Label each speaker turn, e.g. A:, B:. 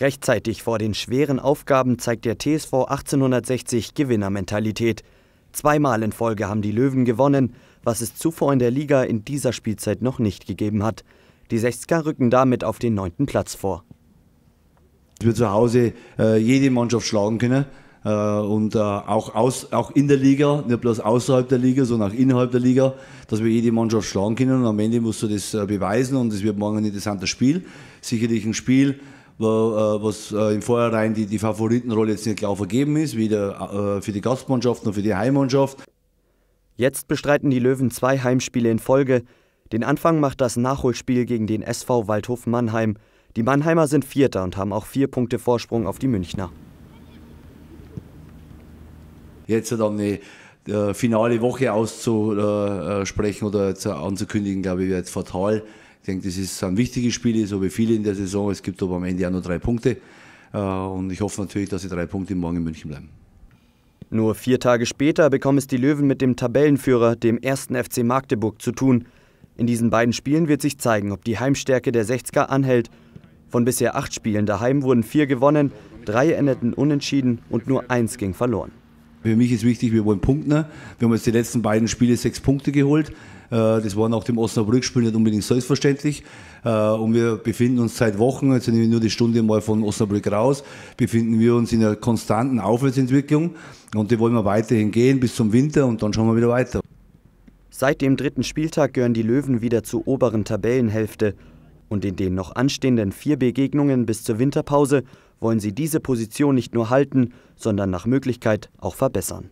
A: Rechtzeitig vor den schweren Aufgaben zeigt der TSV 1860 Gewinnermentalität. Zweimal in Folge haben die Löwen gewonnen, was es zuvor in der Liga in dieser Spielzeit noch nicht gegeben hat. Die 60er rücken damit auf den neunten Platz vor.
B: Wir zu Hause äh, jede Mannschaft schlagen können äh, und äh, auch, aus, auch in der Liga, nicht bloß außerhalb der Liga, sondern auch innerhalb der Liga, dass wir jede Mannschaft schlagen können und am Ende musst du das äh, beweisen und es wird morgen ein interessantes Spiel. Sicherlich ein Spiel, wo, äh, was äh, im Vorhinein die, die Favoritenrolle jetzt nicht klar vergeben ist, weder äh, für die Gastmannschaft noch für die Heimmannschaft. Jetzt bestreiten die Löwen zwei Heimspiele
A: in Folge. Den Anfang macht das Nachholspiel gegen den SV Waldhof Mannheim. Die Mannheimer sind Vierter und haben auch vier Punkte Vorsprung auf die Münchner.
B: Jetzt dann die äh, finale Woche auszusprechen oder anzukündigen, glaube ich, wäre jetzt fatal. Ich denke, das ist, sind wichtige Spiele, so wie viele in der Saison. Es gibt aber am Ende auch nur drei Punkte. Äh, und ich hoffe natürlich, dass die drei Punkte morgen in München bleiben.
A: Nur vier Tage später bekommen es die Löwen mit dem Tabellenführer, dem ersten FC Magdeburg, zu tun. In diesen beiden Spielen wird sich zeigen, ob die Heimstärke der 60er anhält. Von bisher acht Spielen daheim wurden vier gewonnen, drei endeten unentschieden und nur eins ging verloren.
B: Für mich ist wichtig, wir wollen punkten. Ne? Wir haben jetzt die letzten beiden Spiele sechs Punkte geholt. Äh, das war nach dem Osnabrück-Spiel nicht unbedingt selbstverständlich. Äh, und wir befinden uns seit Wochen, jetzt sind wir nur die Stunde mal von Osnabrück raus, befinden wir uns in einer konstanten Aufwärtsentwicklung. Und die wollen wir weiterhin gehen bis zum Winter und dann schauen wir wieder weiter. Seit dem dritten
A: Spieltag gehören die Löwen wieder zur oberen Tabellenhälfte. Und in den noch anstehenden vier Begegnungen bis zur Winterpause wollen sie diese Position nicht nur halten, sondern nach Möglichkeit auch verbessern.